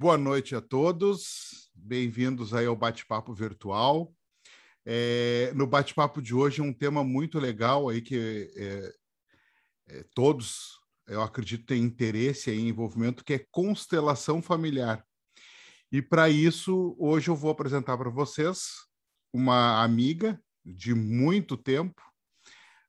Boa noite a todos, bem-vindos aí ao bate-papo virtual. É, no bate-papo de hoje é um tema muito legal aí que é, é, todos, eu acredito, têm interesse e envolvimento, que é constelação familiar. E para isso, hoje eu vou apresentar para vocês uma amiga de muito tempo,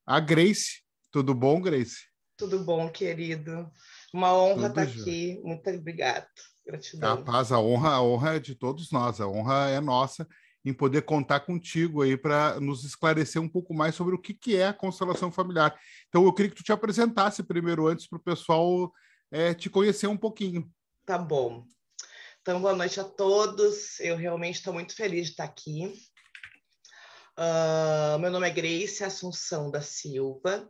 a Grace. Tudo bom, Grace? Tudo bom, querido. Uma honra Tudo estar já. aqui. Muito obrigado. Gratidão. Rapaz, a honra, a honra é de todos nós, a honra é nossa em poder contar contigo aí para nos esclarecer um pouco mais sobre o que, que é a constelação familiar. Então eu queria que tu te apresentasse primeiro antes para o pessoal é, te conhecer um pouquinho. Tá bom. Então boa noite a todos. Eu realmente estou muito feliz de estar aqui. Uh, meu nome é Grace Assunção da Silva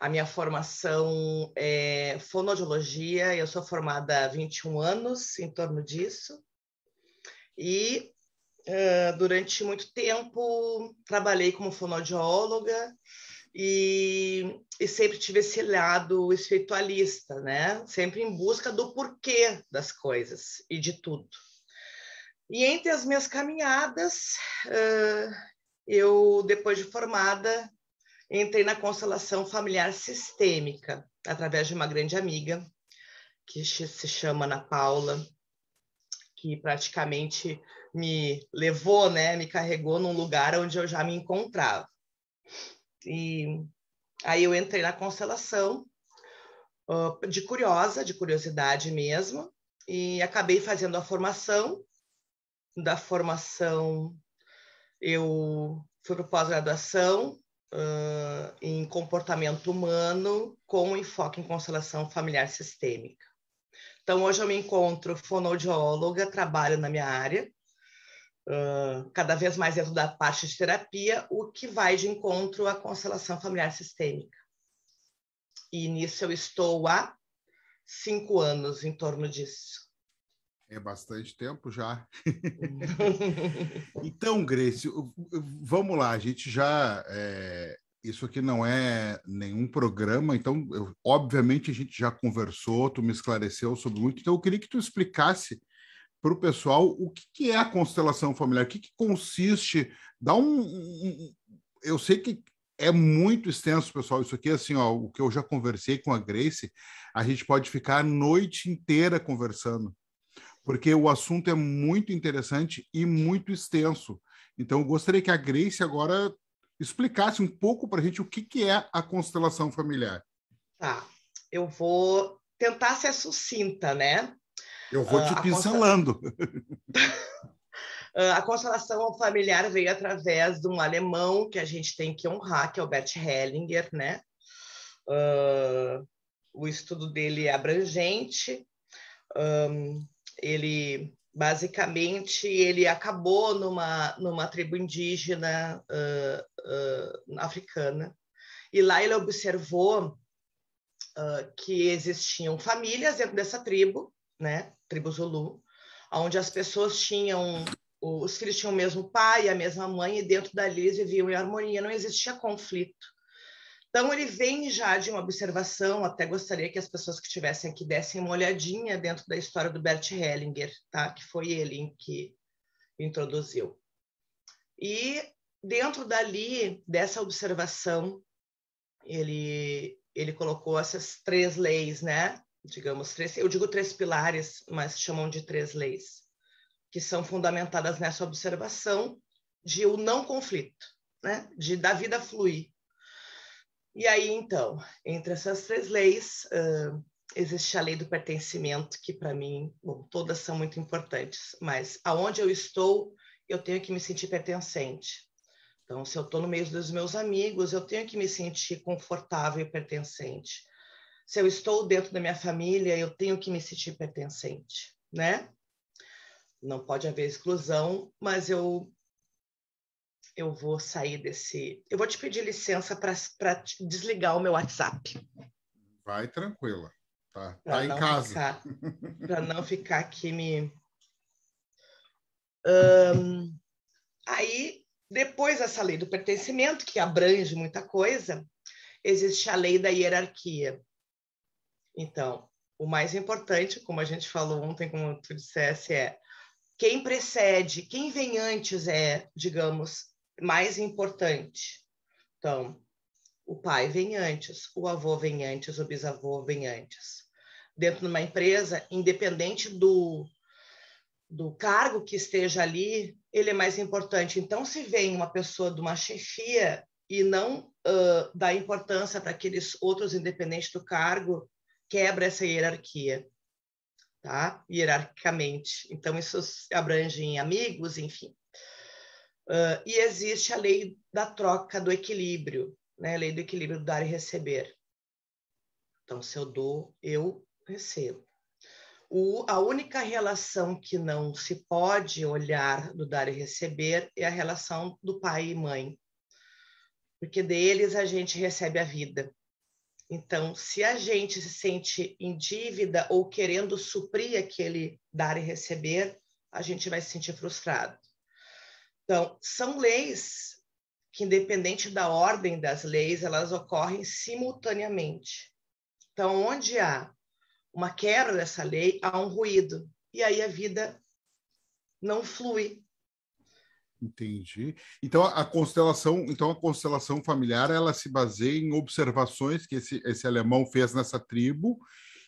a minha formação é fonoaudiologia, eu sou formada há 21 anos em torno disso. E uh, durante muito tempo trabalhei como fonoaudióloga e, e, sempre tive esse lado espiritualista, né? Sempre em busca do porquê das coisas e de tudo. E entre as minhas caminhadas, uh, eu, depois de formada, entrei na constelação familiar sistêmica, através de uma grande amiga, que se chama Ana Paula, que praticamente me levou, né, me carregou num lugar onde eu já me encontrava. E aí eu entrei na constelação ah, de curiosa, de curiosidade mesmo, e acabei fazendo a formação. Da formação eu fui para pós-graduação, uh, em comportamento humano com enfoque em constelação familiar sistêmica. Então, hoje eu me encontro fonoaudióloga, trabalho na minha área, uh, cada vez mais dentro da parte de terapia, o que vai de encontro à constelação familiar sistêmica. E nisso eu estou há cinco anos em torno disso. É bastante tempo já. então, Grace, vamos lá, a gente já. É, isso aqui não é nenhum programa, então, eu, obviamente, a gente já conversou, tu me esclareceu sobre muito, então eu queria que tu explicasse para o pessoal o que, que, é a constelação familiar, o que, que consiste. Dá um, um, Eu sei que é muito extenso, pessoal. Isso aqui, assim, ó, o que eu já conversei com a Grace, a gente pode ficar a noite inteira conversando porque o assunto é muito interessante e muito extenso. Então, eu gostaria que a Grace agora explicasse um pouco para a gente o que, que é a constelação familiar. Tá, eu vou tentar ser sucinta, né? Eu vou ah, te uh, pincelando. Ah, a constelação familiar veio através de um alemão que a gente tem que honrar, que é o Bert Hellinger, né? Uh, o estudo dele é abrangente. Um, ele basicamente ele acabou numa numa tribo indígena uh, uh, africana e lá ele observou uh, que existiam famílias dentro dessa tribo, né, tribo Zulu, onde as pessoas tinham os filhos tinham o mesmo pai, a mesma mãe e dentro dali eles viviam em harmonia, não existia conflito. Então, ele vem já de uma observação, até gostaria que as pessoas que estivessem aqui dessem uma olhadinha dentro da história do Bert Hellinger, tá? que foi ele que introduziu. E dentro dali, dessa observação, ele, ele colocou essas três leis, né? digamos, três, eu digo três pilares, mas chamam de três leis, que são fundamentadas nessa observação de o não conflito, né? de da vida fluir, e aí, então, entre essas três leis, uh, existe a lei do pertencimento, que para mim, bom, todas são muito importantes, mas aonde eu estou, eu tenho que me sentir pertencente. Então, se eu estou no meio dos meus amigos, eu tenho que me sentir confortável e pertencente. Se eu estou dentro da minha família, eu tenho que me sentir pertencente, né? Não pode haver exclusão, mas eu eu vou sair desse. Eu vou te pedir licença para desligar o meu WhatsApp. Vai tranquila. Tá, tá em casa. Para não ficar aqui me. Um, aí, depois dessa lei do pertencimento, que abrange muita coisa, existe a lei da hierarquia. Então, o mais importante, como a gente falou ontem, como tu dissesse, é quem precede, quem vem antes é, digamos, mais importante. Então, o pai vem antes, o avô vem antes, o bisavô vem antes. Dentro de uma empresa, independente do, do cargo que esteja ali, ele é mais importante. Então, se vem uma pessoa de uma chefia e não uh, dá importância para aqueles outros independentes do cargo, quebra essa hierarquia, tá? Hierarquicamente. Então, isso abrange em amigos, enfim. Uh, e existe a lei da troca do equilíbrio, né? A lei do equilíbrio do dar e receber. Então, se eu dou, eu recebo. O, a única relação que não se pode olhar do dar e receber é a relação do pai e mãe, porque deles a gente recebe a vida. Então, se a gente se sente em dívida ou querendo suprir aquele dar e receber, a gente vai se sentir frustrado. Então, são leis que, independente da ordem das leis, elas ocorrem simultaneamente. Então, onde há uma quebra dessa lei, há um ruído. E aí a vida não flui. Entendi. Então a constelação, então a constelação familiar, ela se baseia em observações que esse, esse alemão fez nessa tribo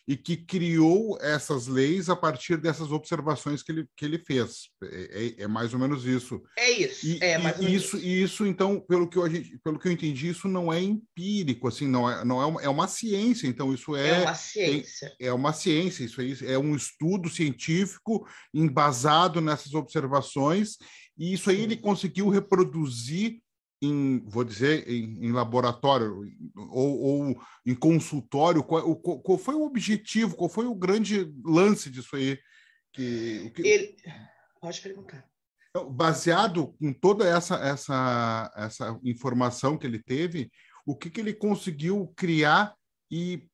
e que criou essas leis a partir dessas observações que ele, que ele fez. É, é, é mais ou menos isso. É isso. E, é, mais e, ou menos isso, isso. isso, então, pelo que, eu, pelo que eu entendi, isso não é empírico, assim, não é, não é, uma, é uma ciência. Então, isso é. É uma ciência. É, é uma ciência, isso é, é um estudo científico embasado nessas observações, e isso aí Sim. ele conseguiu reproduzir em, vou dizer, em, em laboratório ou, ou, em consultório? Qual, qual, foi o objetivo, qual foi o grande lance disso aí? Que, que... Ele... Pode perguntar. Então, baseado em toda essa, essa, essa informação que ele teve, o que, que ele conseguiu criar e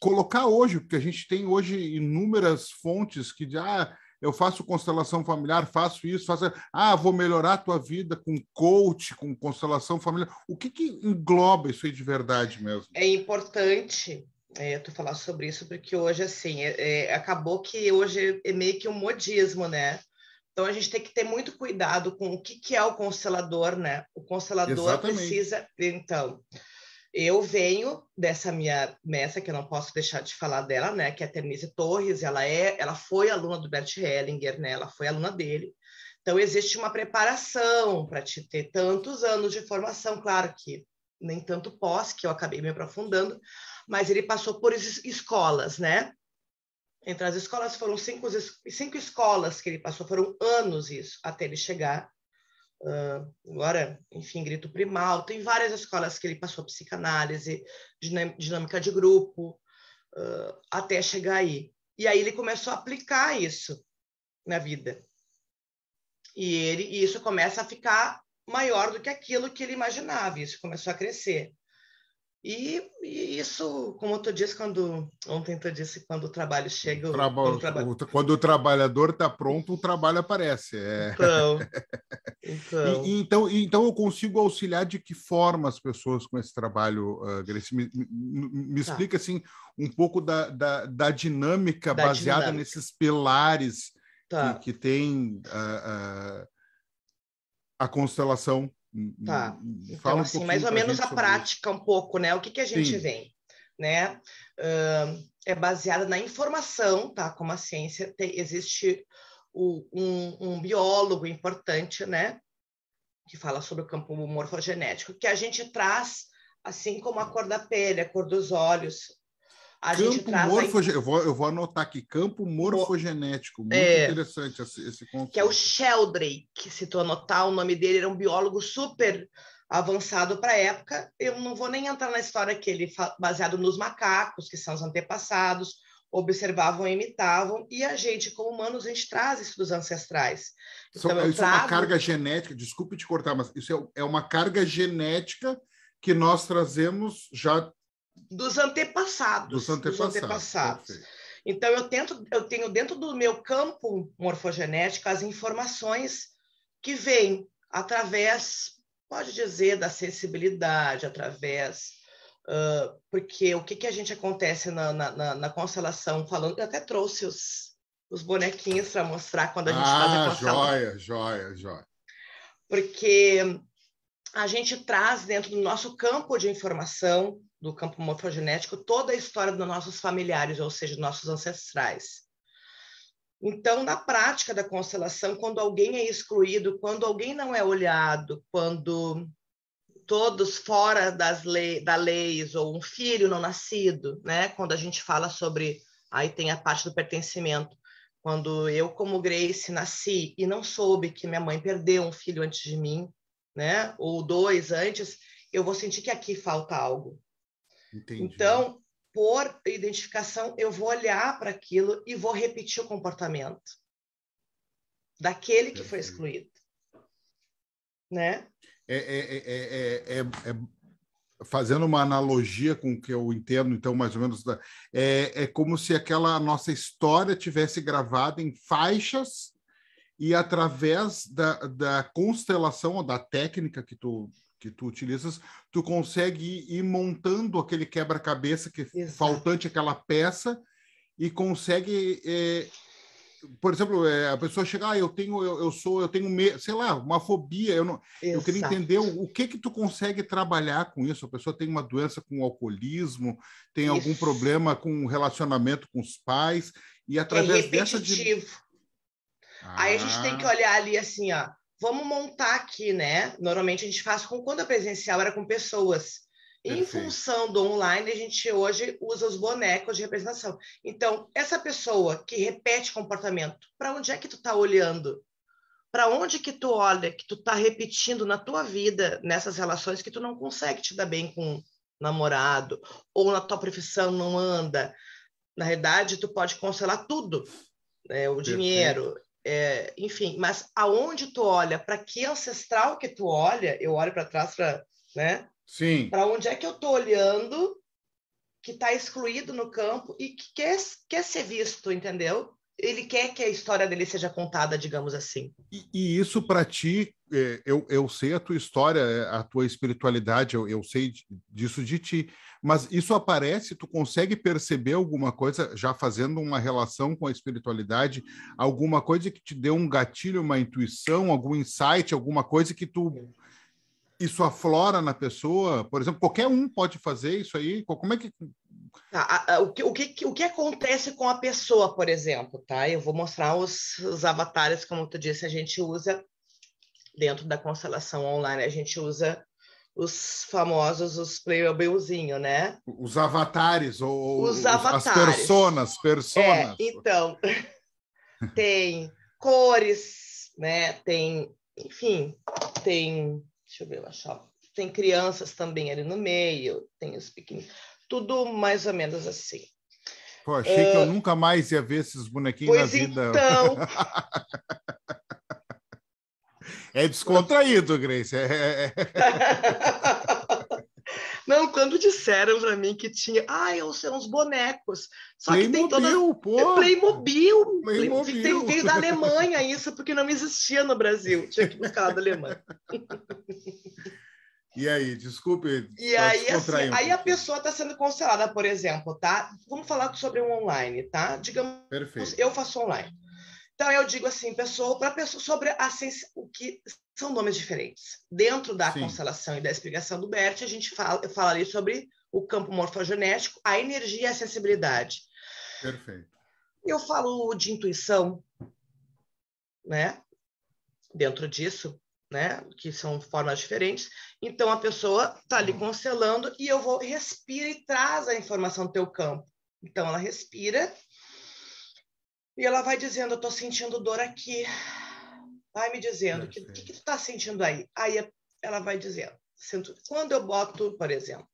colocar hoje? Porque a gente tem hoje inúmeras fontes que já. Ah, eu faço constelação familiar, faço isso, faço. Ah, vou melhorar a tua vida com coach, com constelação familiar. O que, que engloba isso aí de verdade mesmo? É importante é, tu falar sobre isso, porque hoje, assim, é, é, acabou que hoje é meio que um modismo, né? Então, a gente tem que ter muito cuidado com o que, que é o constelador, né? O constelador Exatamente. precisa. Então. Eu venho dessa minha mestra, que eu não posso deixar de falar dela, né, que é a Ternise Torres, ela é, ela foi aluna do Bert Hellinger, né, ela foi aluna dele. Então existe uma preparação para te ter tantos anos de formação, claro que nem tanto pós, que eu acabei me aprofundando, mas ele passou por escolas, né? Entre as escolas foram cinco, cinco escolas que ele passou, foram anos isso, até ele chegar agora, enfim, grito primal. Tem várias escolas que ele passou psicanálise, dinâmica de grupo, até chegar aí. E aí ele começou a aplicar isso na vida. E, ele, e isso começa a ficar maior do que aquilo que ele imaginava, isso começou a crescer. E, e, isso, como tu disse quando ontem tu disse quando o trabalho chega, Traba quando, o, o, quando, o trabalhador está pronto, o trabalho aparece. É. Então, então. E, então, então eu consigo auxiliar de que forma as pessoas com esse trabalho, uh, Grace? Me, me, me tá. explica assim um pouco da, da, da dinâmica da baseada dinâmica. nesses pilares tá. que, que, tem uh, uh, a constelação Tá. Então, Fala um assim, mais ou menos a prática isso. um pouco, né? O que, que a gente Sim. vem, né? Uh, é baseada na informação, tá? Como a ciência tem, existe o, um, um biólogo importante, né? Que fala sobre o campo morfogenético, que a gente traz, assim como a cor da pele, a cor dos olhos, a campo gente traz aí... eu, vou, eu vou anotar aqui, campo morfogenético, muito é... interessante esse, esse conceito. Que é o Sheldrake, se tu anotar o nome dele, era é um biólogo super avançado para a época. Eu não vou nem entrar na história que ele, baseado nos macacos, que são os antepassados, observavam e imitavam, e a gente, como humanos, a gente traz isso dos ancestrais. É então, isso, isso trago... é uma carga genética, desculpe te cortar, mas isso é, é uma carga genética que nós trazemos já dos antepassados. Dos antepassados. Dos antepassados. Então, eu, tento, eu tenho dentro do meu campo morfogenético as informações que vêm através, pode dizer, da sensibilidade, através. Uh, porque o que, que a gente acontece na, na, na, na constelação falando, eu até trouxe os, os bonequinhos para mostrar quando a gente ah, faz a ah, constelação. Joia, joia, joia. Porque a gente traz dentro do nosso campo de informação do campo morfogenético toda a história dos nossos familiares, ou seja, nossos ancestrais. Então, na prática da constelação, quando alguém é excluído, quando alguém não é olhado, quando todos fora das lei, da leis ou um filho não nascido, né? Quando a gente fala sobre aí tem a parte do pertencimento. Quando eu como Grace nasci e não soube que minha mãe perdeu um filho antes de mim, né? Ou dois antes, eu vou sentir que aqui falta algo. Entendi. Então, por identificação, eu vou olhar para aquilo e vou repetir o comportamento daquele que foi excluído. Né? É, é, é, é, fazendo uma analogia com o que eu entendo, então, mais ou menos, é, é como se aquela nossa história tivesse gravada em faixas e através da, da constelação ou da técnica que tu que tu utilizas, tu consegue ir montando aquele quebra-cabeça que Exato. faltante aquela peça e consegue é, por exemplo, é, a pessoa chega, ah, eu tenho, eu, eu sou, eu tenho, me... sei lá, uma fobia. Eu não, Exato. eu queria entender o, o, que que tu consegue trabalhar com isso. A pessoa tem uma doença com alcoolismo, tem isso. algum problema com relacionamento com os pais e através é dessa de... ah. Aí a gente tem que ah. olhar ali assim, ó, vamos montar aqui, né? Normalmente a gente faz com quando a é presencial era com pessoas. Em Perfeito. função do online, a gente hoje usa os bonecos de representação. Então, essa pessoa que repete comportamento, para onde é que tu está olhando? Para onde que tu olha, que tu está repetindo na tua vida, nessas relações que tu não consegue te dar bem com um namorado, ou na tua profissão não anda. Na realidade, tu pode cancelar tudo, né? o dinheiro, é, enfim, mas aonde tu olha, para que ancestral que tu olha, eu olho para trás para, né? Sim. Para onde é que eu estou olhando que está excluído no campo e que quer, quer ser visto, entendeu? ele quer que a história dele seja contada, digamos assim. E, e isso para ti, é, eu, eu sei a tua história, é, a tua espiritualidade, eu, eu sei disso de ti, mas isso aparece, tu consegue perceber alguma coisa, já fazendo uma relação com a espiritualidade, alguma coisa que te deu um gatilho, uma intuição, algum insight, alguma coisa que tu. Isso aflora na pessoa, por exemplo, qualquer um pode fazer isso aí. Como é que Tá, o, que, o, que, o que acontece com a pessoa, por exemplo, tá? Eu vou mostrar os, os avatares, como tu disse, a gente usa dentro da constelação online, a gente usa os famosos, os playboyzinho né? Os avatares, ou os avatares. as personas, personas. É, então, tem cores, né? Tem, enfim, tem, deixa eu ver, eu achar, tem crianças também ali no meio, tem os pequenos tudo mais ou menos assim. Pô, achei uh, que eu ah, nunca mais ia ver esses bonequinhos na vida. Então. é descontraído, Grace. É... é, é. Não, quando disseram para mim que tinha, ah, eu sei uns bonecos. Só Playmobil, que tem toda pô. É Playmobil, Playmobil. Tem, tem da Alemanha isso, porque não existia no Brasil. Tinha que buscar da Alemanha. E aí, desculpe. E aí, assim, aí a pessoa está sendo cancelada, por exemplo, tá? Vamos falar sobre um online, tá? Digamos, Perfeito. eu faço online. Então eu digo assim, pessoa para pessoa sobre a sens... o que são nomes diferentes. Dentro da Sim. constelação e da explicação do BERT, a gente fala, eu falarei sobre o campo morfogenético, a energia e a sensibilidade. Perfeito. Eu falo de intuição, né? Dentro disso, né? Que são formas diferentes. Então a pessoa está ali uhum. constelando e eu vou respira e traz a informação do teu campo. Então ela respira e ela vai dizendo: eu estou sentindo dor aqui. Vai me dizendo o que, que, que, tu está sentindo aí. Aí ela vai dizendo. quando eu boto, por exemplo,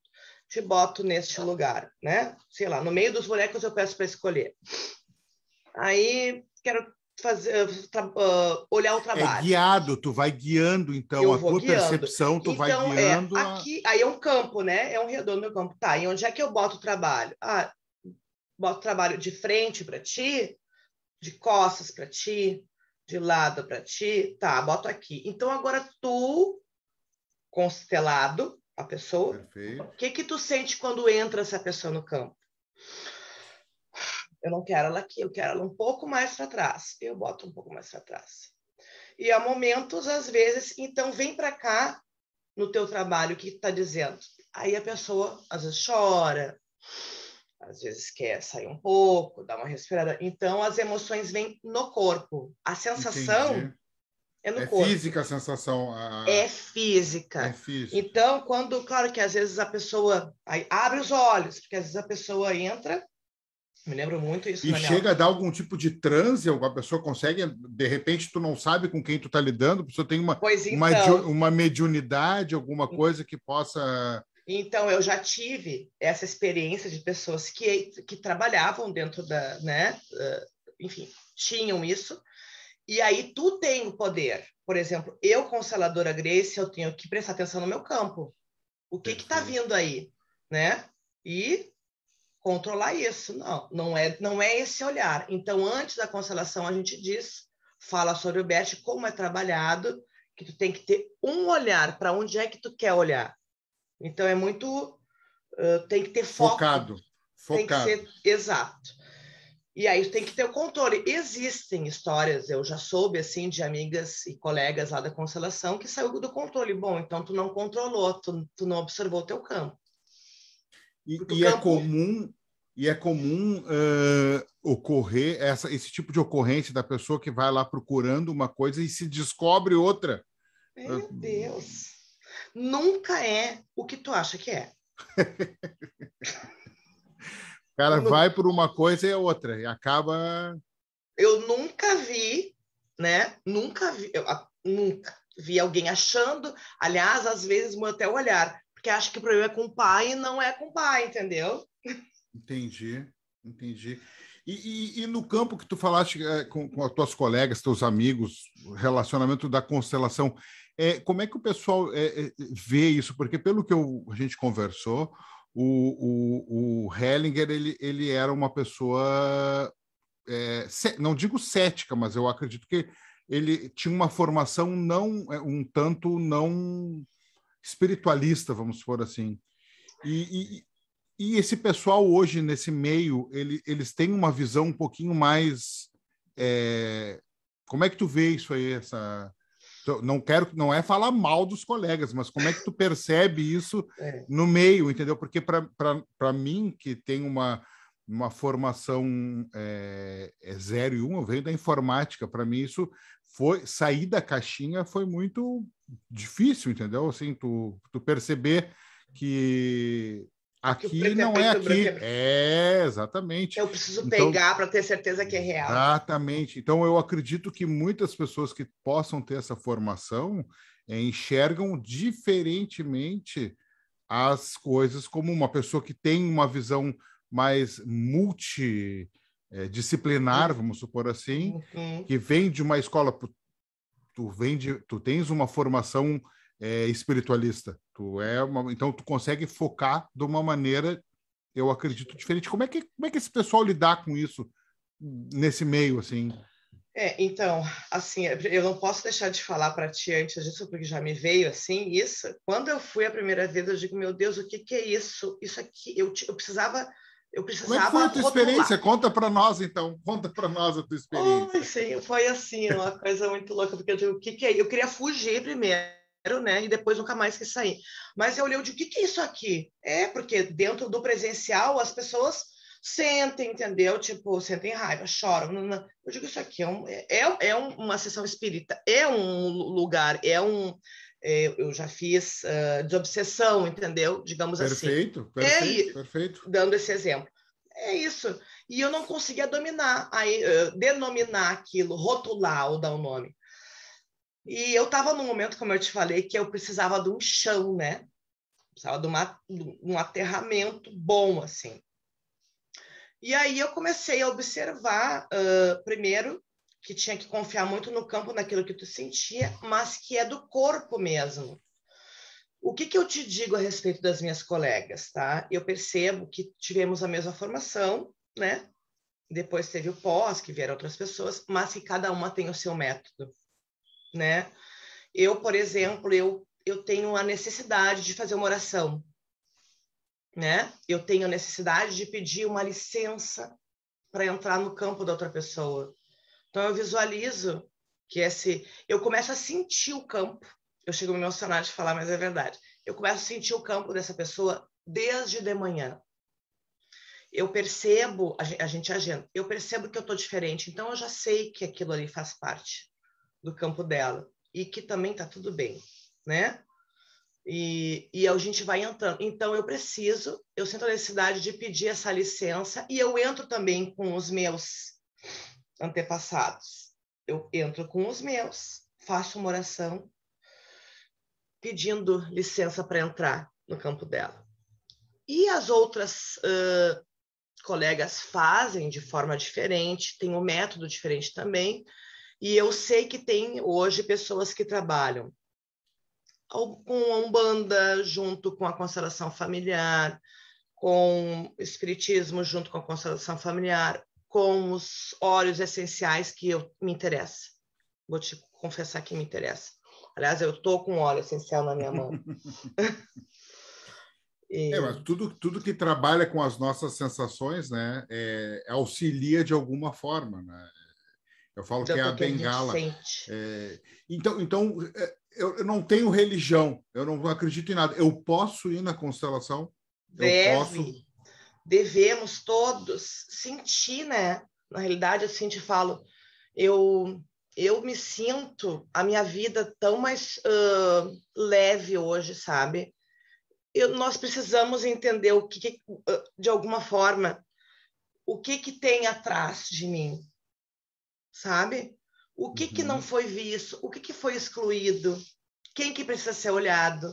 te boto neste lugar, né? Sei lá, no meio dos bonecos eu peço para escolher. Aí quero fazer, eh, tra, uh, olhar o é trabalho. É guiado, tu vai guiando, então, eu a tua guiando. percepção, tu então, vai é, guiando. É, aqui, a... Aí é um campo, né? É um redor do meu campo. Tá, e onde é que eu boto o trabalho? Ah, boto o trabalho de frente para ti, de costas para ti, de lado para ti. Tá, boto aqui. Então, agora tu, constelado, a pessoa, Perfeito. o que que tu sente quando entra essa pessoa no campo? Eu não quero ela aqui, eu quero ela um pouco mais para trás. Eu boto um pouco mais para trás. E há momentos, às vezes, então vem para cá no teu trabalho, o que está dizendo? Aí a pessoa às vezes chora, às vezes quer sair um pouco, dar uma respirada. Então as emoções vêm no corpo. A sensação Entendi. é no é corpo. É física a sensação. A... É, física. é física. Então, quando, claro que às vezes a pessoa aí, abre os olhos, porque às vezes a pessoa entra me lembro muito isso. E chega a dar algum tipo de transe, alguma pessoa consegue, de repente, tu não sabe com quem tu está lidando, a pessoa tem uma, então. uma, uma mediunidade, alguma coisa que possa. Então, eu já tive essa experiência de pessoas que, que trabalhavam dentro da, né, eh, enfim, tinham isso, e aí tu tem o poder. Por exemplo, eu, consteladora Grace, eu tenho que prestar atenção no meu campo. O que está vindo aí, né? E controlar isso. Não, não é, não é esse olhar. Então, antes da constelação, a gente diz, fala sobre o Bete como é trabalhado, que tu tem que ter um olhar para onde é que tu quer olhar. Então, é muito. Uh, tem que ter foco. Focado. Focado. Tem que ser exato. E aí tem que ter o controle. Existem histórias, eu já soube assim de amigas e colegas lá da constelação que saiu do controle. Bom, então tu não controlou, tu, tu não observou teu campo. E, e é comum e é comum uh, ocorrer essa, esse tipo de ocorrência da pessoa que vai lá procurando uma coisa e se descobre outra. Meu ah, Deus! Nunca é o que tu acha que é. o cara vai por uma coisa e é outra, e acaba. Eu nunca vi, né? Nunca vi, eu, nunca vi alguém achando. Aliás, às vezes até o olhar. Porque acha que o problema é com o pai e não é com o pai, entendeu? Entendi, entendi. E, e, e no campo que tu falaste é, com, com as tuas colegas, teus amigos, relacionamento da constelação, é, como é que o pessoal é, é, vê isso? Porque pelo que eu, a gente conversou, o, o, o Hellinger ele, ele era uma pessoa, é, não digo cética, mas eu acredito que ele tinha uma formação não é, um tanto não espiritualista, vamos supor assim. E, e, e esse pessoal hoje, nesse meio, ele, eles têm uma visão um pouquinho mais. É... Como é que tu vê isso aí? Essa... Então, não quero, não é falar mal dos colegas, mas como é que tu percebe isso é. no meio, entendeu? Porque para mim, que tem uma uma formação é, é zero e um, eu venho da informática. Para mim, isso foi sair da caixinha foi muito difícil, entendeu? Assim, tu, tu perceber que aqui não é, aqui. É... exatamente. Eu preciso então, pegar para ter certeza que é real. Exatamente. Então, eu acredito que muitas pessoas que possam ter essa formação é, enxergam diferentemente as coisas como uma pessoa que tem uma visão mais multidisciplinar, eh, uhum. vamos supor assim, uhum. que vem de uma escola. Tu, vem de, tu tens uma formação é, espiritualista. Tu é uma, então tu consegue focar de uma maneira, eu acredito, diferente. Como é que como é que esse pessoal lidar com isso nesse meio assim? É, então, assim, eu não posso deixar de falar para ti antes disso, porque já me veio assim isso. Quando eu fui a primeira vez, eu digo, meu Deus, o que, que é isso? Isso aqui, eu, eu precisava eu precisava. Como é foi a tua rotular. experiência? Conta para nós, então. Conta para nós a tua experiência. sim, foi assim, uma coisa muito louca, porque eu digo, o que, que é? Eu queria fugir primeiro. Né, e depois nunca mais quis sair. Mas eu olhei, o que, que é isso aqui? É, porque dentro do presencial as pessoas sentem, entendeu? Tipo, sentem raiva, choram. Não, não. Eu digo, isso aqui é, um, é, é, é uma sessão espírita, é um lugar, é um, eh, eu já fiz uh, ah, de obsessão, entendeu? Digamos perfeito, assim. Perfeito, é, perfeito. Dando esse exemplo. É isso. E eu não conseguia dominar, aí, uh, denominar aquilo, rotular ou dar um nome. E eu estava num momento, como eu te falei, que eu precisava de um chão, né? Precisava de, uma, de um aterramento bom, assim. E aí eu comecei a observar, uh, primeiro, que tinha que confiar muito no campo, naquilo que tu sentia, mas que é do corpo mesmo. O que, que eu te digo a respeito das minhas colegas, tá? Eu percebo que tivemos a mesma formação, né? Depois teve o pós, que vieram outras pessoas, mas que cada uma tem o seu método, né? Eu, por exemplo, eu, eu tenho a necessidade de fazer uma oração, né? Eu tenho a necessidade de pedir uma licença para entrar no campo da outra pessoa. Então eu visualizo que esse, eu começo a sentir o campo. Eu chego a me emocionar de falar, mas é verdade. Eu começo a sentir o campo dessa pessoa desde de manhã. Eu percebo, a gente, agindo. agenda, eu percebo que eu estou diferente, então eu já sei que aquilo ali faz parte do campo dela e que também está tudo bem, né? E, e a gente vai entrando. Então eu preciso, eu sinto a necessidade de pedir essa licença e eu entro também com os meus antepassados. Eu entro com os meus, faço uma oração pedindo licença para entrar no campo dela. E as outras uh, colegas fazem de forma diferente, tem um método diferente também. E eu sei que tem hoje pessoas que trabalham com a Umbanda, junto com a constelação familiar, com o Espiritismo, junto com a constelação familiar, com os óleos essenciais que eu me interessa. Vou te confessar que me interessa. Aliás, eu tô com óleo essencial na minha mão. e... é, mas tudo, tudo que trabalha com as nossas sensações, né, é, auxilia de alguma forma, né? Eu falo que é a bengala. A é, então, então é, eu, eu, não tenho religião, eu não acredito em nada. Eu posso ir na constelação? Deve. Eu posso devemos todos sentir, né? Na realidade, assim te falo, eu eu me sinto a minha vida tão mais uh, leve hoje, sabe? Eu, nós precisamos entender o que, que de alguma forma, o que que tem atrás de mim, sabe? O que uhum. que não uhum. foi visto, o que que foi excluído, quem que precisa ser olhado,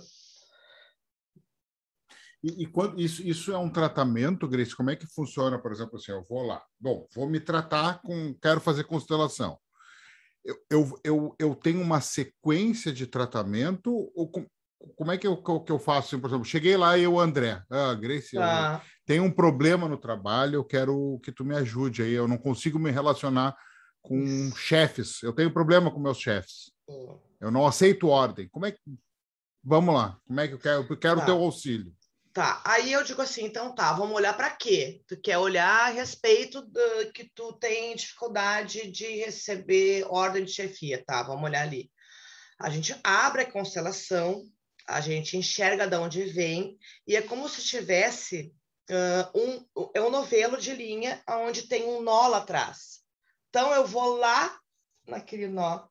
e, e, quando, isso, isso é um tratamento, Grace? Como é que funciona, por exemplo, assim, eu vou lá, bom, vou me tratar com, quero fazer constelação. Eu, eu, eu, eu tenho uma sequência de tratamento ou com, como é que eu, que eu faço? Assim, por exemplo, cheguei lá e eu, André, ah, Grace, ah. tem um problema no trabalho, eu quero que tu me ajude aí, eu não consigo me relacionar com isso. chefes, eu tenho problema com meus chefes, eu não aceito ordem. Como é que... Vamos lá, como é que eu quero? Eu quero o tá. ah. teu auxílio. Tá, aí eu digo assim, então tá, vamos olhar para quê? Tu quer olhar a respeito do, ah, que tu tem dificuldade de receber ordem de chefia, tá? Vamos olhar ali. A gente abre a constelação, a gente enxerga de onde vem, e é como se tivesse uh, um, é um novelo de linha onde tem um nó lá atrás. Então eu vou lá naquele nó,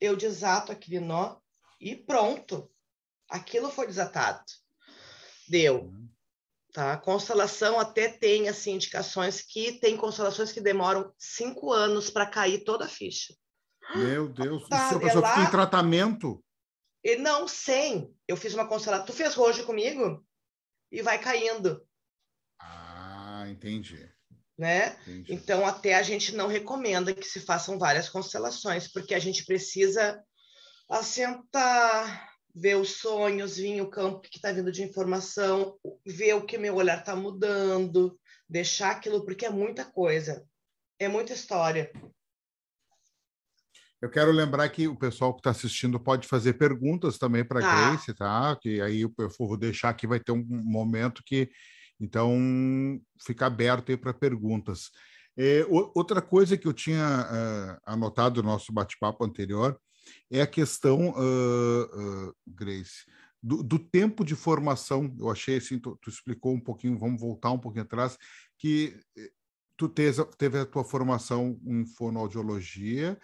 eu desato aquele nó e pronto. Aquilo foi desatado. Deu. Uhum. Tá? Constelação até tem assim indicações que tem constelações que demoram cinco anos para cair toda a ficha. Meu Deus, tá, o senhor pessoa ela... em tratamento? E não, sem. Eu fiz uma constelação. Tu fez hoje comigo? E vai caindo. Ah, entendi. Né? Entendi. Então, até a gente não recomenda que se façam várias constelações, porque a gente precisa assentar ver os sonhos, vir o campo que está vindo de informação, ver o que meu olhar está mudando, deixar aquilo, porque é muita coisa, é muita história. Eu quero lembrar que o pessoal que está assistindo pode fazer perguntas também para a tá. Grace, tá? Que aí eu vou deixar aqui, vai ter um momento que. Então, fica aberto aí para perguntas. É, outra coisa que eu tinha uh, anotado no nosso bate-papo anterior é a questão, uh, uh, Grace, do, do, tempo de formação. Eu achei assim, tu, tu, explicou um pouquinho, vamos voltar um pouquinho atrás, que eh, tu teve, teve a tua formação em fonoaudiologia,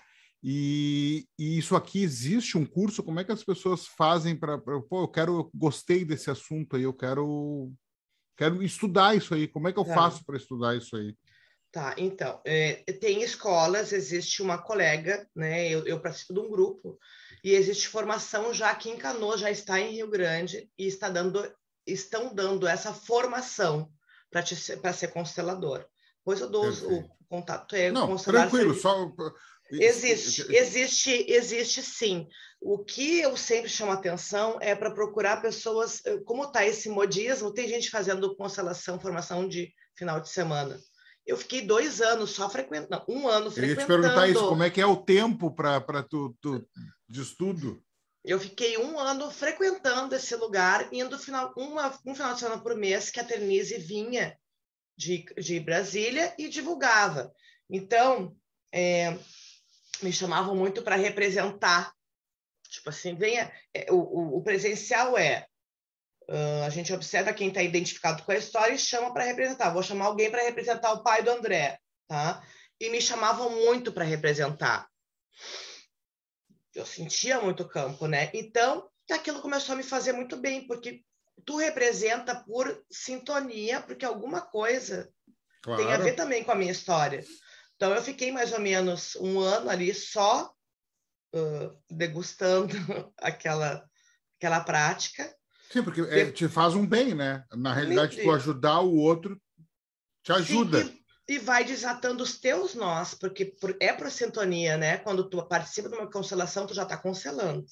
e, e, isso aqui existe um curso? Como é que as pessoas fazem para. Pô, eu quero, eu gostei desse assunto aí, eu quero, quero estudar isso aí. Como é que eu é. faço para estudar isso aí? Tá, então, é, tem escolas, existe uma colega, né? Eu, eu, participo de um grupo, e existe formação já aqui em Canoa, já está em Rio Grande, e está dando, estão dando essa formação para ser constelador. Pois eu dou o contato. É, Não, tranquilo, só. Existe, é, é, é, existe, existe sim. O que eu sempre chamo atenção é para procurar pessoas. Como está esse modismo, tem gente fazendo constelação, formação de final de semana eu fiquei dois anos só frequentando, um ano frequentando. Eu ia te perguntar isso, como é que é o tempo para tu, tu de estudo? Eu fiquei um ano frequentando esse lugar, indo final, uma, um final de semana por mês que a Ternise vinha de, de Brasília e divulgava. Então, é, me chamavam muito para representar. Tipo assim, venha, é, o, o presencial é Uh, a gente observa quem está identificado com a história e chama para representar. Vou chamar alguém para representar o pai do André, tá? E me chamavam muito para representar. Eu sentia muito campo, né? Então, aquilo começou a me fazer muito bem, porque tu representa por sintonia, porque alguma coisa claro. tem a ver também com a minha história. Então, eu fiquei mais ou menos um ano ali só uh, degustando aquela, aquela prática Sim, porque é, te faz um bem, né? Na realidade, tu ajudar o outro te ajuda. Sim, e, e, vai desatando os teus nós, porque por, é para sintonia, né? Quando tu participa de uma constelação, tu já está constelando.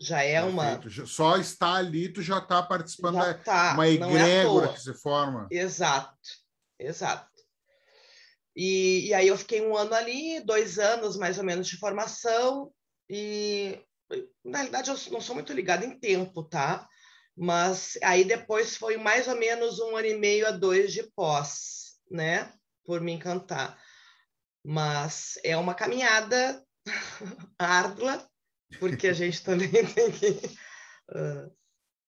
Já é Perfeito. uma. Só está ali, tu já está participando já é tá, uma é egrégora é que se forma. Exato, exato. E, e aí eu fiquei um ano ali, dois anos mais ou menos de formação, e na realidade, eu não sou muito ligada em tempo, tá? Mas aí depois foi mais ou menos um ano e meio a dois de pós, né? Por me encantar. Mas é uma caminhada árdua, porque a gente também tem que. Uh,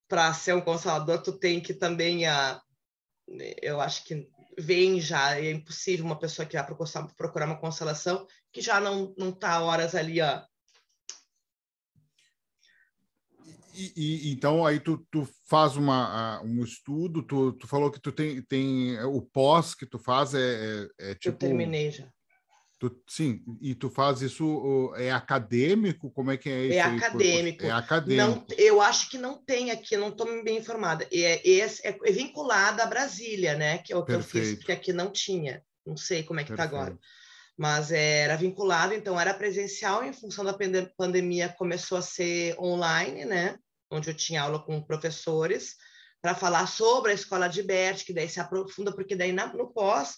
Para ser um consolador, tu tem que também. Uh, eu acho que vem já, é impossível uma pessoa que vai procurar, procurar uma constelação que já não está horas ali, ó, E, e, então aí tu, tu faz uma, um estudo, tu, tu falou que tu tem, tem é, o pós que tu faz é, é, é tipo... Eu terminei já. Tu, sim, e tu faz isso é acadêmico? Como é que é, é isso? É acadêmico. É acadêmico. Não, eu acho que não tem aqui, não estou bem informada. É, é, é, é vinculada a Brasília, né? Que é o que Perfeito. eu fiz, porque aqui não tinha. Não sei como é que está agora. Mas era vinculado, então era presencial, em função da pandemia começou a ser online, né? onde eu tinha aula com professores, para falar sobre a escola de Bert, que daí se aprofunda, porque daí na, no pós,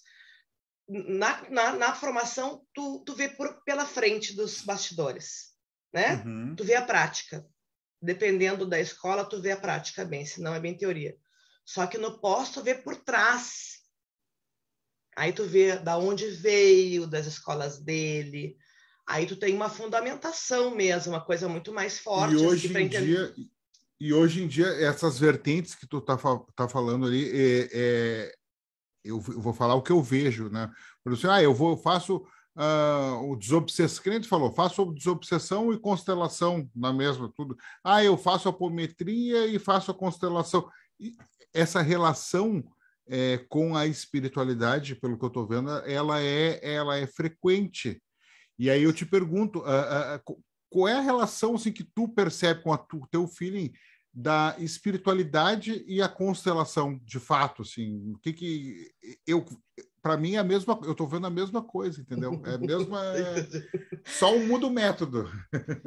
na, na, na, formação, tu, tu vê por, pela frente dos bastidores, né? Uhum. Tu vê a prática. Dependendo da escola, tu vê a prática bem, senão é bem teoria. Só que no pós, tu vê por trás. Aí tu vê da onde veio, das escolas dele, aí tu tem uma fundamentação mesmo, uma coisa muito mais forte. E assim, hoje assim, em entender... dia, e hoje em dia, essas vertentes que tu tá, tá falando ali, é, é, eu, eu, vou falar o que eu vejo, né? Por exemplo, ah, eu vou, faço uh, o desobsessão, cliente falou, faço desobsessão e constelação na mesma, tudo. Ah, eu faço apometria e faço a constelação. E essa relação é, com a espiritualidade, pelo que eu estou vendo, ela é, ela é frequente. E aí eu te pergunto, uh, uh, qual é a relação assim, que tu percebe com o teu feeling da espiritualidade e a constelação, de fato, assim, o que que eu para mim é a mesma, eu estou vendo a mesma coisa, entendeu? É a mesma só um muda o método.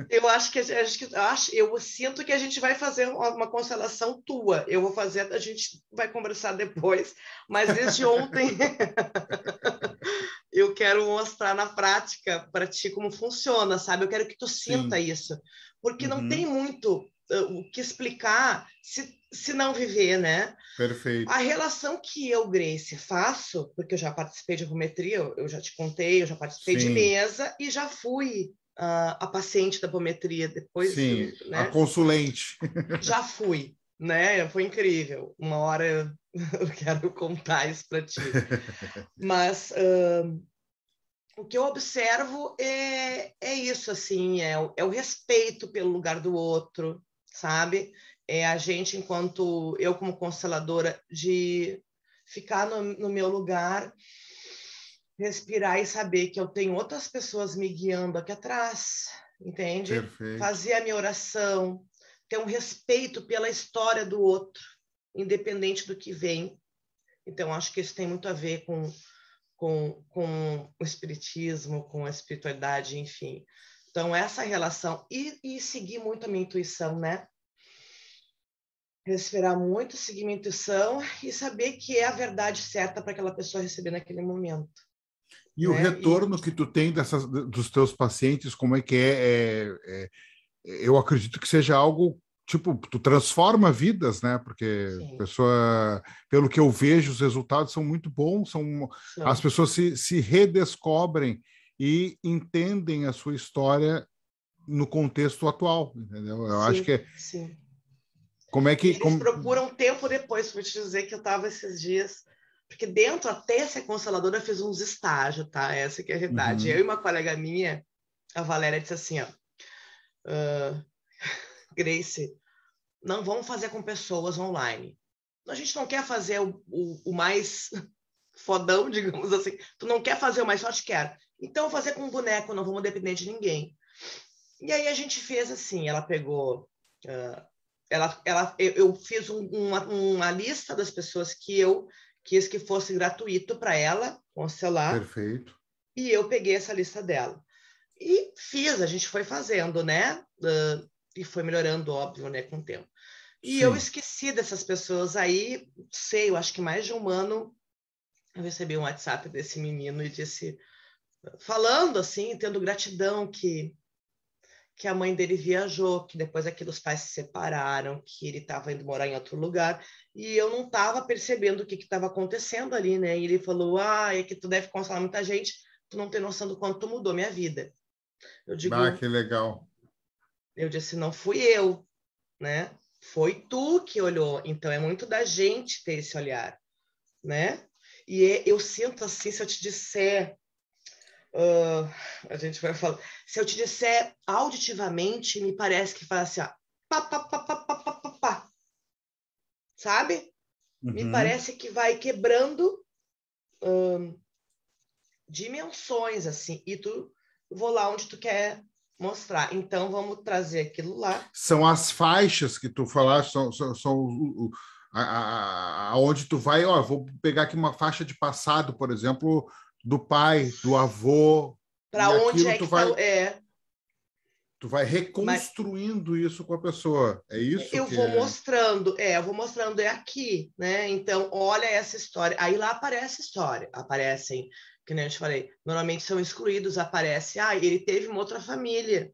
eu acho que acho que acho, eu sinto que a gente vai fazer uma constelação tua. Eu vou fazer, a gente vai conversar depois, mas desde ontem eu quero mostrar na prática para ti como funciona, sabe? Eu quero que tu sinta Sim. isso, porque uhum. não tem muito o que explicar se, se não viver, né? Perfeito. A relação que eu, Grace, faço, porque eu já participei de apometria, eu, eu já te contei, eu já participei Sim. de mesa e já fui uh, a paciente da apometria depois. Sim, né? a consulente. Já fui, né? Foi incrível. Uma hora eu quero contar isso para ti. Mas uh, o que eu observo é, é isso, assim, é, é o respeito pelo lugar do outro, sabe? É a gente, enquanto eu como consteladora, de ficar no, no meu lugar, respirar e saber que eu tenho outras pessoas me guiando aqui atrás, entende? Perfeito. Fazer a minha oração, ter um respeito pela história do outro, independente do que vem. Então, acho que isso tem muito a ver com, com, com o espiritismo, com a espiritualidade, enfim. Então, essa relação. E, e seguir muito a minha intuição, né? Respirar muito, seguir minha intuição e saber que é a verdade certa para aquela pessoa receber naquele momento. E né? o retorno e... que tu tem dessas, dos teus pacientes, como é que é, é, é? Eu acredito que seja algo tipo, tu transforma vidas, né? Porque a pessoa, pelo que eu vejo, os resultados são muito bons, são as pessoas se, se redescobrem e entendem a sua história no contexto atual. Entendeu? Eu sim, acho que é. Sim. Como é que. Eles como... procuram tempo depois, vou te dizer que eu estava esses dias. Porque dentro, até ser consteladora, fiz uns estágios, tá? Essa que é a verdade. Uhum. Eu e uma colega minha, a Valéria, disse assim, ó. Uh, Grace, não vamos fazer com pessoas online. A gente não quer fazer o, o, o mais fodão, digamos assim. Tu não quer fazer o mais forte, quer. Então, fazer com boneco, não vamos depender de ninguém. E aí a gente fez assim, ela pegou... Uh, ela, ela, eu, eu fiz um, uma, uma lista das pessoas que eu quis que fosse gratuito para ela, com o celular. Perfeito. E eu peguei essa lista dela. E fiz, a gente foi fazendo, né? Uh, e foi melhorando, óbvio, né, com o tempo. E Sim. eu esqueci dessas pessoas aí, sei, eu acho que mais de um ano eu recebi um WhatsApp desse menino e disse: falando assim, tendo gratidão que que a mãe dele viajou, que depois aqueles pais se separaram, que ele estava indo morar em outro lugar, e eu não estava percebendo o que estava acontecendo ali, né? E ele falou: "Ah, é que tu deve consolar muita gente, tu não tem noção do quanto tu mudou minha vida". Eu digo: "Ah, que legal". Eu disse: "Não fui eu, né? Foi tu que olhou". Então é muito da gente ter esse olhar, né? E é, eu sinto assim, se eu te disser Uh, a gente vai falar. Se eu te disser auditivamente, me parece que fala assim, ó, pá, pá, pá, pá, pá, pá, pá, pá. Sabe? Uhum. Me parece que vai quebrando hum, dimensões, assim, e tu vou lá onde tu quer mostrar. Então, vamos trazer aquilo lá. São as faixas que tu falaste, são, são, são o, o, a, a, a, onde tu vai, ó, vou pegar aqui uma faixa de passado, por exemplo, do pai, do avô. Para onde é que tu tá vai... Tá... É. Tu vai reconstruindo Mas... isso com a pessoa. É isso? Eu que... vou é. mostrando, é, eu vou mostrando, é aqui, né? Então, olha essa história. Aí lá aparece a história, aparecem, que nem eu te falei, normalmente são excluídos, aparece, ah, ele teve uma outra família.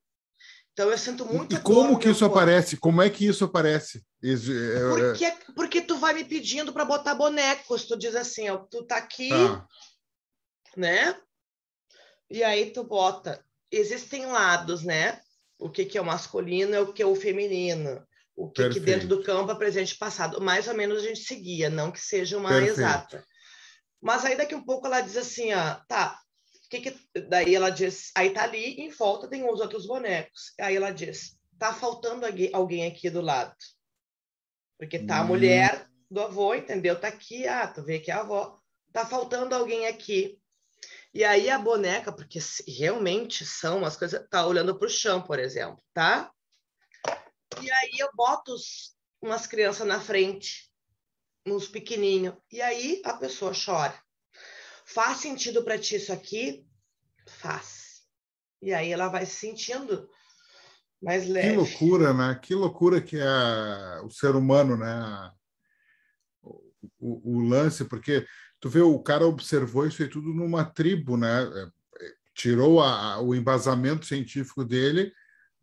Então eu sinto muito. E como que isso corpo. aparece? Como é que isso aparece? É, é, porque, porque tu vai me pedindo para botar bonecos. Tu diz assim, ó, tu tá aqui, tá né? E aí tu bota, existem lados, né? O que, que é o masculino é o que é o feminino. O que, que dentro do campo é presente e passado. Mais ou menos a gente seguia, não que seja uma Perfeito. exata. Mas aí daqui um pouco ela diz assim, ó, tá, que que... daí ela diz, aí tá ali, em volta tem os outros bonecos. Aí ela diz, tá faltando alguém aqui do lado. Porque tá hum. a mulher do avô, entendeu? Tá aqui, ah, tu vê que é a avó. Tá faltando alguém aqui. E aí a boneca, porque realmente são as coisas, tá olhando para o chão, por exemplo, tá? E aí eu boto os, umas crianças na frente, uns pequenininhos, e aí a pessoa chora. Faz sentido para ti isso aqui? Faz. E aí ela vai se sentindo mais leve. Que loucura, né? Que loucura que é o ser humano, né? O, o, o lance, porque tu vê, o cara observou isso aí tudo numa tribo, né? É, é, tirou a, a, o embasamento científico dele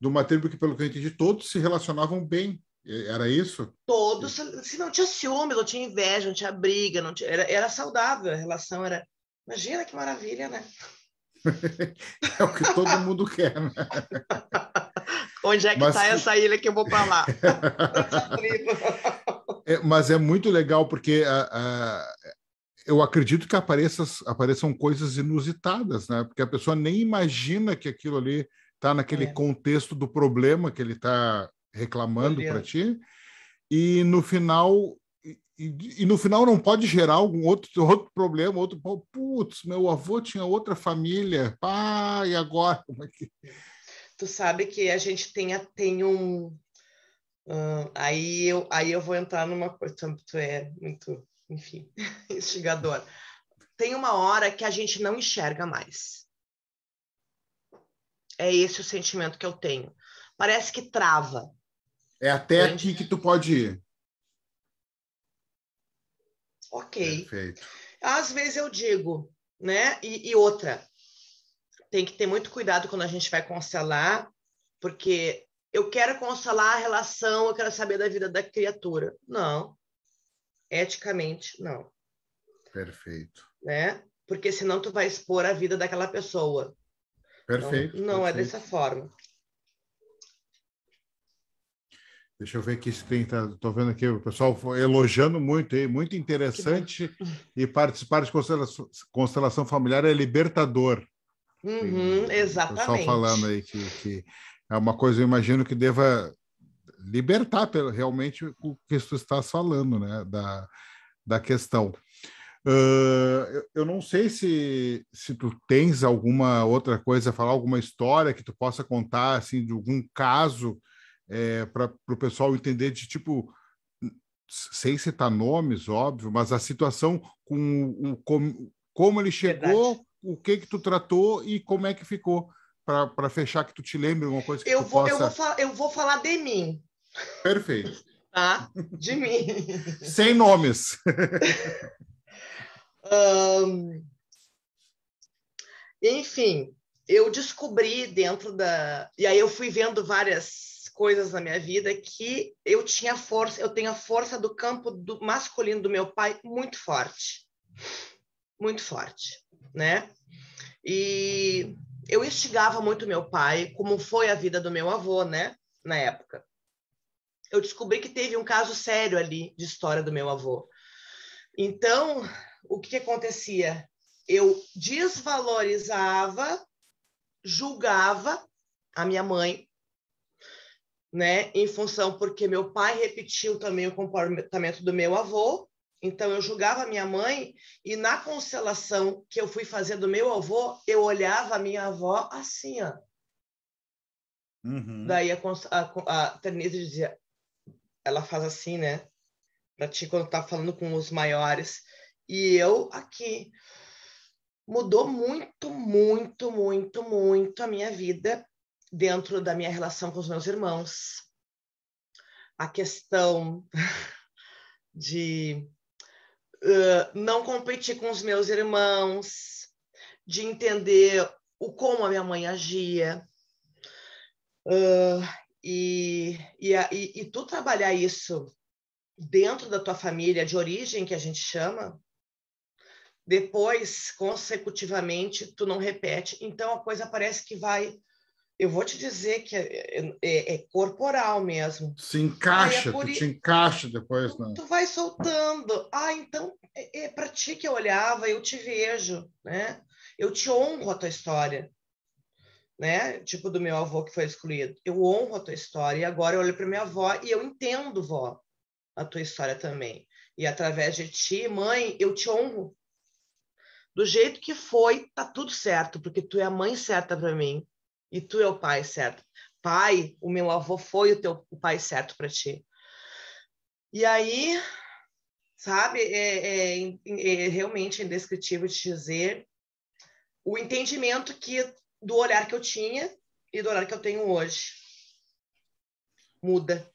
de uma tribo que, pelo que eu entendi, todos se relacionavam bem. Era isso? Todos. Se não tinha ciúmes, não tinha inveja, não tinha briga, não tinha, era, era saudável a relação. era Imagina que maravilha, né? é o que todo mundo quer, né? Onde é que está essa ilha que eu vou para lá? É, tá é, mas é muito legal porque a, ah, a ah, eu acredito que apareça, apareçam coisas inusitadas, né? Porque a pessoa nem imagina que aquilo ali está naquele é. contexto do problema que ele está reclamando para ti. E no final e, e, no final não pode gerar algum outro, outro problema, outro putz, meu avô tinha outra família, pai. e agora como é que Tu sabe que a gente tem, tem um uh, aí eu aí eu vou entrar numa coisa tu é muito enfim, instigador. Tem uma hora que a gente não enxerga mais. É esse o sentimento que eu tenho. Parece que trava. É até aqui que tu pode ir. Ok. Perfeito. Às vezes eu digo, né? E, e outra, tem que ter muito cuidado quando a gente vai constelar, porque eu quero constelar a relação, eu quero saber da vida da criatura. Não, eticamente não. Perfeito. Né? Porque senão tu vai expor a vida daquela pessoa. Então, perfeito. Então, não perfeito. é dessa forma. Deixa eu ver aqui se tem. Estou tá, vendo aqui o pessoal elogiando muito aí, muito interessante. E participar de constelação, constelação familiar é libertador. Uhum, exatamente. O pessoal falando aí que, que é uma coisa, eu imagino que deva libertar realmente o que tu estás falando, né? Da, da questão. Uh, eu, eu não sei se, se tu tens alguma outra coisa a falar, alguma história que tu possa contar, assim, de algum caso é, eh, para o pessoal entender de tipo, sem citar nomes, óbvio, mas a situação com o com, como ele chegou, Verdade. o que que tu tratou e como é que ficou para fechar que tu te lembre alguma coisa que eu tu vou, possa... Eu vou, eu vou falar de mim, Perfeito. Tá? De mim. Sem nomes. um... Enfim, eu descobri dentro da. E aí eu fui vendo várias coisas na minha vida que eu tinha força, eu tenho a força do campo do masculino do meu pai muito forte. Muito forte, né? E eu instigava muito meu pai, como foi a vida do meu avô, né, na época eu descobri que teve um caso sério ali de história do meu avô. Então, o que, que acontecia? Eu desvalorizava, julgava a minha mãe, né, em função porque meu pai repetiu também o comportamento do meu avô, então eu julgava a minha mãe e na constelação que eu fui fazer do meu avô, eu olhava a minha avó assim, ó. Uhum. Daí a, a, a dizia: ela faz assim, né? Pra ti quando tá falando com os maiores. E eu aqui. Mudou muito, muito, muito, muito a minha vida dentro da minha relação com os meus irmãos. A questão de uh, não competir com os meus irmãos, de entender o como a minha mãe agia. Uh, e, e, e, tu trabalhar isso dentro da tua família de origem, que a gente chama, depois, consecutivamente, tu não repete. Então, a coisa parece que vai. Eu vou te dizer que é, é, é, é corporal mesmo. Se ah, é encaixa, é tu te encaixa depois. não né? tu vai soltando. Ah, então é, é para ti que eu olhava, eu te vejo, né? Eu te honro a tua história né? Tipo do meu avô que foi excluído. Eu honro a tua história e agora eu olho para minha avó e eu entendo, vó, a tua história também. E através de ti, mãe, eu te honro. Do jeito que foi, tá tudo certo, porque tu é a mãe certa para mim e tu é o pai certo. Pai, o meu avô foi o teu o pai certo para ti. E aí, sabe, é, é, é, é realmente indescritível te dizer o entendimento que do olhar que eu tinha e do olhar que eu tenho hoje. Muda.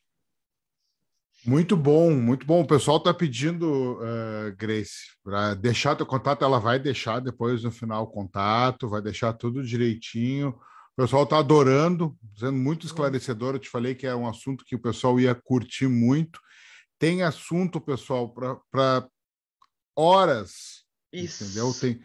Muito bom, muito bom. O pessoal está pedindo, uh, Grace, para deixar teu contato. Ela vai deixar depois no final o contato, vai deixar tudo direitinho. O pessoal está adorando, sendo muito esclarecedor. Eu te falei que é um assunto que o pessoal ia curtir muito. Tem assunto, pessoal, para horas. Isso. Entendeu? Tem,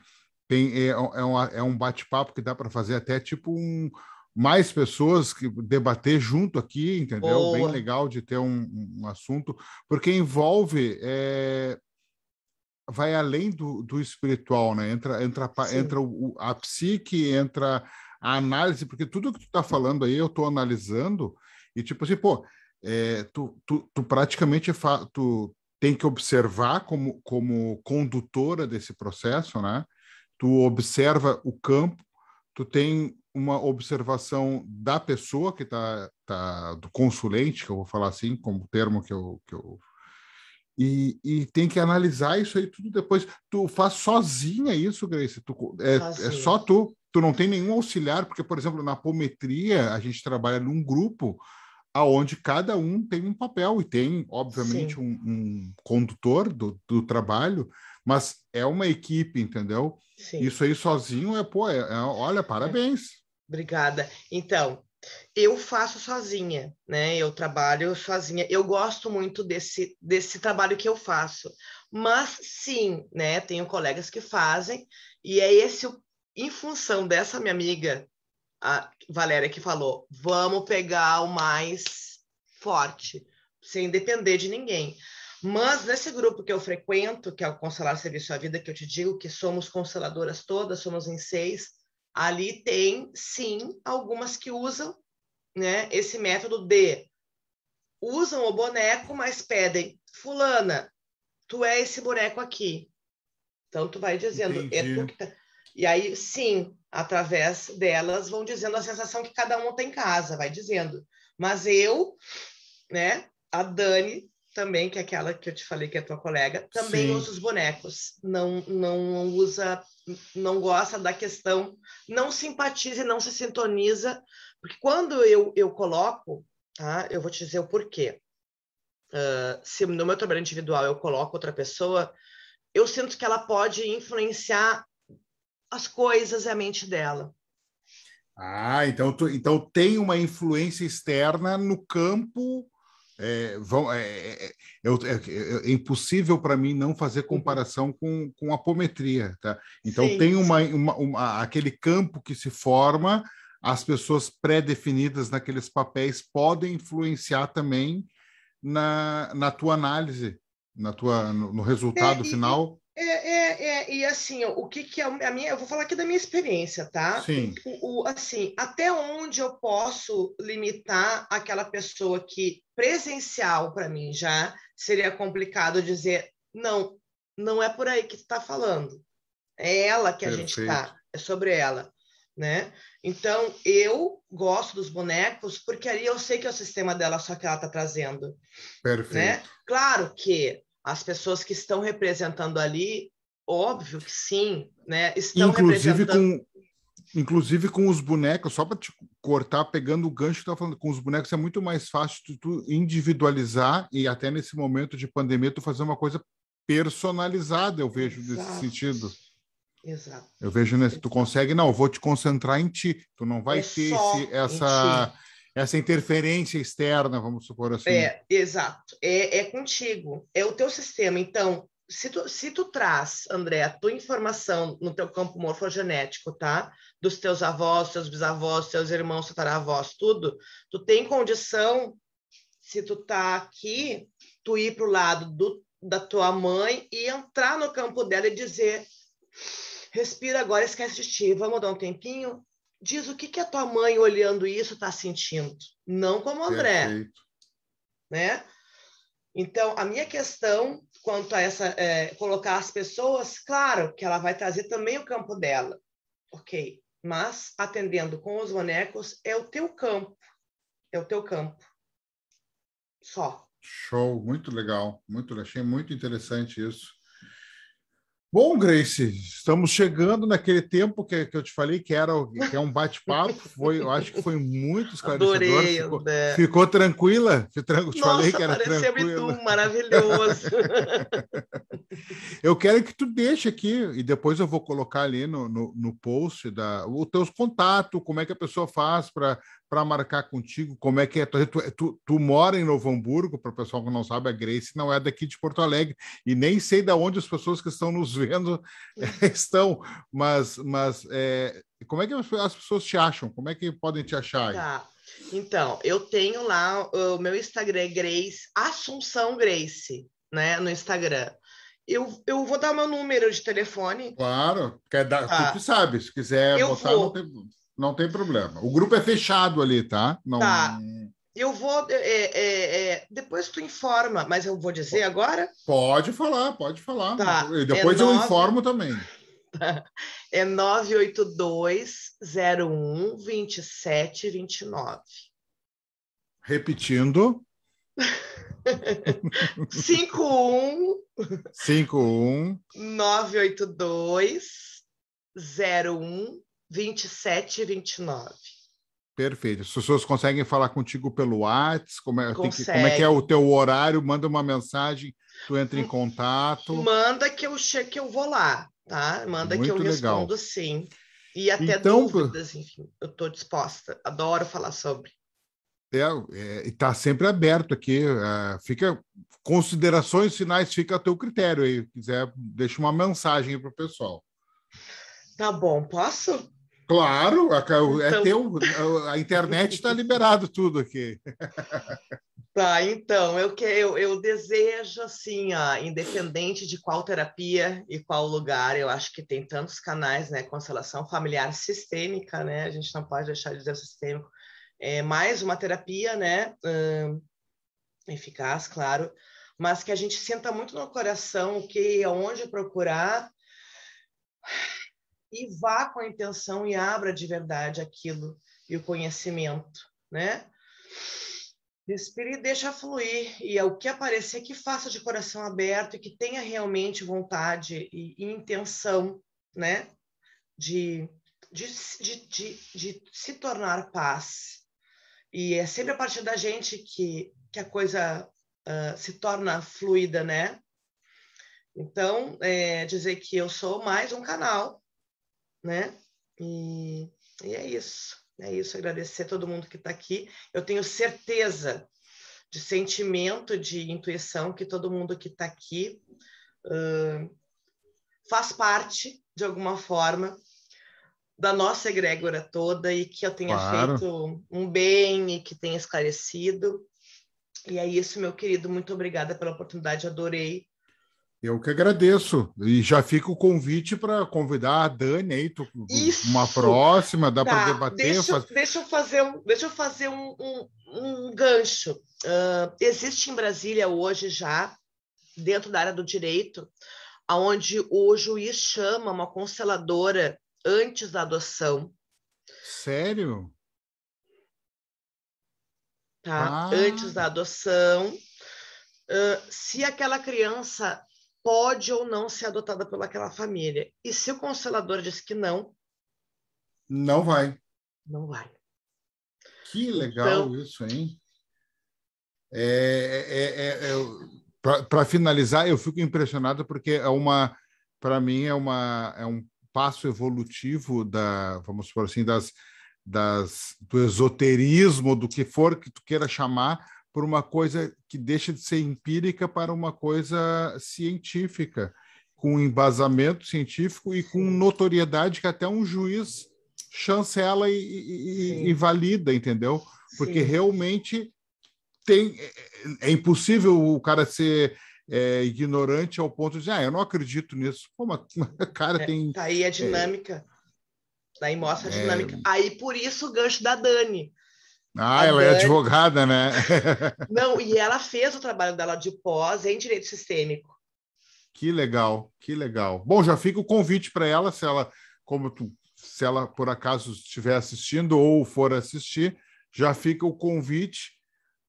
tem, é, é, uma, é, é um bate-papo que dá para fazer até tipo um, mais pessoas que debater junto aqui, entendeu? Boa. Bem legal de ter um, um assunto, porque envolve é, vai além do, do espiritual, né? Entra entra entra o, a psique, entra a análise, porque tudo que tu tá falando aí eu tô analisando e tipo assim, pô, é, tu, tu, tu praticamente fa, tu tem que observar como como condutora desse processo, né? tu observa o campo, tu tem uma observação da pessoa que está tá, do consulente, que eu vou falar assim, como termo que eu, que eu e, e, tem que analisar isso aí tudo depois. Tu faz sozinha isso, Grace? Tu, é, é, só tu. Tu não tem nenhum auxiliar, porque, por exemplo, na apometria, a gente trabalha num grupo aonde cada um tem um papel e tem, obviamente, um, um, condutor do, do trabalho, mas é uma equipe, entendeu? Sim. Isso aí sozinho é, pô, é, é, olha, parabéns. Obrigada. Então, eu faço sozinha, né? Eu trabalho sozinha. Eu gosto muito desse, desse trabalho que eu faço. Mas sim, né? Tenho colegas que fazem, e é esse, em função dessa minha amiga, a Valéria, que falou: vamos pegar o mais forte, sem depender de ninguém. Mas nesse grupo que eu frequento, que é o Constelar Serviço à Vida, que eu te digo que somos consteladoras todas, somos em seis, ali tem, sim, algumas que usam né, esse método de usam o boneco, mas pedem, fulana, tu é esse boneco aqui. Então, tu vai dizendo, Entendi. é tu que tá... E aí, sim, através delas, vão dizendo a sensação que cada um tem em casa, vai dizendo. Mas eu, né, a Dani, também, que é aquela que eu te falei que é tua colega, também Sim. usa os bonecos. Não, não usa, não gosta da questão, não simpatiza e não se sintoniza. Porque quando eu, eu coloco, tá? Eu vou te dizer o porquê. Uh, se no meu trabalho individual eu coloco outra pessoa, eu sinto que ela pode influenciar as coisas e a mente dela. Ah, então, tu, então tem uma influência externa no campo é, vão, é, é, impossível para mim não fazer comparação com, com apometria. Tá? Então, Sim. tem uma, uma, uma, aquele campo que se forma, as pessoas pré-definidas naqueles papéis podem influenciar também na, na tua análise, na tua, no, no resultado final. É, é, é, e assim, o que que é a minha, eu vou falar aqui da minha experiência, tá? Sim. O, o, assim, até onde eu posso limitar aquela pessoa que presencial para mim já seria complicado dizer, não, não é por aí que tu tá falando. É ela que Perfeito. a gente tá, é sobre ela, né? Então, eu gosto dos bonecos porque ali eu sei que é o sistema dela só que ela tá trazendo. Né? Perfeito. Né? Claro que as pessoas que estão representando ali, óbvio que sim, né? Estão inclusive representando... com inclusive com os bonecos, só para te cortar, pegando o gancho que tá falando, com os bonecos é muito mais fácil tu individualizar e até nesse momento de pandemia tu fazer uma coisa personalizada, eu vejo Exato. nesse sentido. Exato. Eu vejo nesse, tu consegue, não, vou te concentrar em ti, tu não vai é ter esse, essa essa interferência externa, vamos supor assim. É, exato. É, é contigo, é o teu sistema. Então, se tu, se tu traz, André, a tua informação no teu campo morfogenético, tá? Dos teus avós, teus bisavós, teus irmãos, tataravós, tudo, tu tem condição, se tu tá aqui, tu ir pro lado do, da tua mãe e entrar no campo dela e dizer respira agora, esquece de ti, vamos dar um tempinho, diz o que, que a tua mãe, olhando isso, está sentindo. Não como o André. Perfeito. Né? Então, a minha questão quanto a essa é, colocar as pessoas, claro que ela vai trazer também o campo dela, ok? Mas atendendo com os bonecos é o teu campo, é o teu campo, só. Show, muito legal, muito achei muito interessante isso. Bom, Grace, estamos chegando naquele tempo que, que eu te falei que era que é um bate-papo. Foi, eu acho que foi muito esclarecedor. Adorei, ficou, ficou tranquila? Te, te Nossa, falei que era tranquila. Tu, maravilhoso. eu quero que tu deixe aqui e depois eu vou colocar ali no, no, no post da os teus contatos, como é que a pessoa faz para para marcar contigo? Como é que é? Tu, tu, tu mora em Novo Hamburgo, para o pessoal que não sabe, a Grace não é daqui de Porto Alegre, e nem sei de onde as pessoas que estão nos vendo eh, estão, mas, mas é, como é que as pessoas te acham? Como é que podem te achar? Aí? Tá. Então, eu tenho lá o meu Instagram é Grace, Assunção Grace, né, no Instagram. Eu, eu vou dar meu número de telefone. Claro, quer dar, ah, tu, tu tá. sabe, se quiser eu botar, vou. não não tem problema. O grupo é fechado ali, tá? Não... Tá. Eu vou. É, é, é depois tu informa, mas eu vou dizer agora? Pode falar, pode falar. Tá. E depois é eu nove... informo também. É 982-01-2729. Repetindo. 51 51 982 01 27 e 29. Perfeito. As pessoas conseguem falar contigo pelo WhatsApp? Como é, que, como é que é o teu horário? Manda uma mensagem, tu entra em contato. Manda que eu chego, que eu vou lá, tá? Manda Muito que eu legal. respondo sim. E até então, dúvidas, enfim, eu estou disposta. Adoro falar sobre. É, é está tá sempre aberto aqui. É, fica considerações, finais, fica a teu critério aí. quiser, deixa uma mensagem para o pessoal. Tá bom, posso? Claro, a, é então- a internet está liberado tudo aqui. Tá, então, eu, que, eu, eu desejo, assim, ó, independente de qual terapia e qual lugar, eu acho que tem tantos canais, né? Constelação familiar sistêmica, né? A gente não pode deixar de dizer sistêmico. É mais uma terapia, né? Hum, eficaz, claro, mas que a gente sinta muito no coração que aonde procurar e vá com a intenção e abra de verdade aquilo e o conhecimento, né? Respire e deixa fluir. E é o que aparecer, que faça de coração aberto e que tenha realmente vontade e intenção, né? De, de, de, de, de se tornar paz. E é sempre a partir da gente que, que a coisa uh, se torna fluida, né? Então, é, dizer que eu sou mais um canal né? E, e é isso, é isso. Agradecer a todo mundo que está aqui. Eu tenho certeza de sentimento, de intuição que todo mundo que está aqui uh, faz parte, de alguma forma, da nossa egrégora toda e que eu tenha claro. feito um bem e que tenha esclarecido. E é isso, meu querido. Muito obrigada pela oportunidade. Adorei eu que agradeço. E já fica o convite para convidar a Dani aí, tu, uma próxima, dá tá. para debater. Deixa, faz... deixa, eu fazer um, deixa eu fazer um, um, um gancho. Uh, existe em Brasília hoje já, dentro da área do direito, aonde o juiz chama uma consteladora antes da adoção. Sério? Tá? Ah. Antes da adoção. Uh, se aquela criança pode ou não ser adotada pelaquela família. E se o constelador diz que não, não vai. Não vai. Que legal então, isso, hein? É, é, é, é para finalizar, eu fico impressionado porque é uma, para mim é uma é um passo evolutivo da, vamos supor assim, das, das do esoterismo, do que for que tu queira chamar, por uma coisa que deixa de ser empírica para uma coisa científica, com embasamento científico e com notoriedade que até um juiz chancela e, e, e valida, entendeu? Porque Sim. realmente tem é, é, impossível o cara ser é, ignorante ao ponto de ah, eu não acredito nisso. Pô, mas, cara, é, tem. Tá aí a é dinâmica. É. Daí mostra a dinâmica. Aí por isso o gancho da Dani. Ah, ela Dani... é advogada, né? Não, e ela fez o trabalho dela de pós em direito sistêmico. Que legal, que legal. Bom, já fica o convite para ela, se ela, como tu, se ela por acaso estiver assistindo ou for assistir, já fica o convite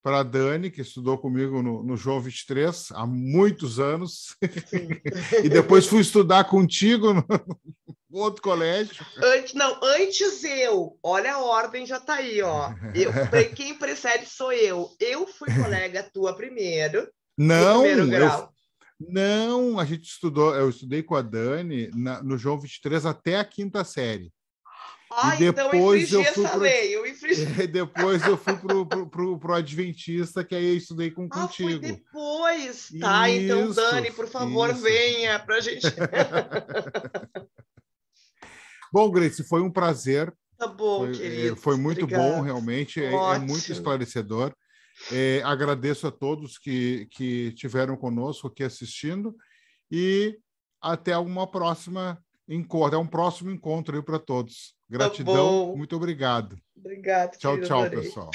para a Dani, que estudou comigo no, no, João 23 há muitos anos, e depois fui estudar contigo no, outro colégio. Antes, não, antes eu, olha a ordem já está aí, ó. Eu, quem precede sou eu. Eu fui colega tua primeiro. Não, primeiro grau. Eu, não, a gente estudou, eu estudei com a Dani na, no João 23 até a quinta série. Ah, e depois então eu, eu fui pro... lei, eu infringi. É, depois eu fui pro, pro, pro, pro Adventista, que aí eu estudei com, ah, contigo. Foi depois. Tá, então, isso, então, Dani, por favor, isso. venha pra gente. bom, Grace, foi um prazer. Tá bom, foi, é, querido. Foi muito Obrigada. bom, realmente. É, é, muito esclarecedor. É, agradeço a todos que, que tiveram conosco aqui assistindo e até uma próxima encontro. É um próximo encontro aí para todos. Gratidão, tá muito obrigado. Obrigado. Tchau, tchau, adorei. pessoal.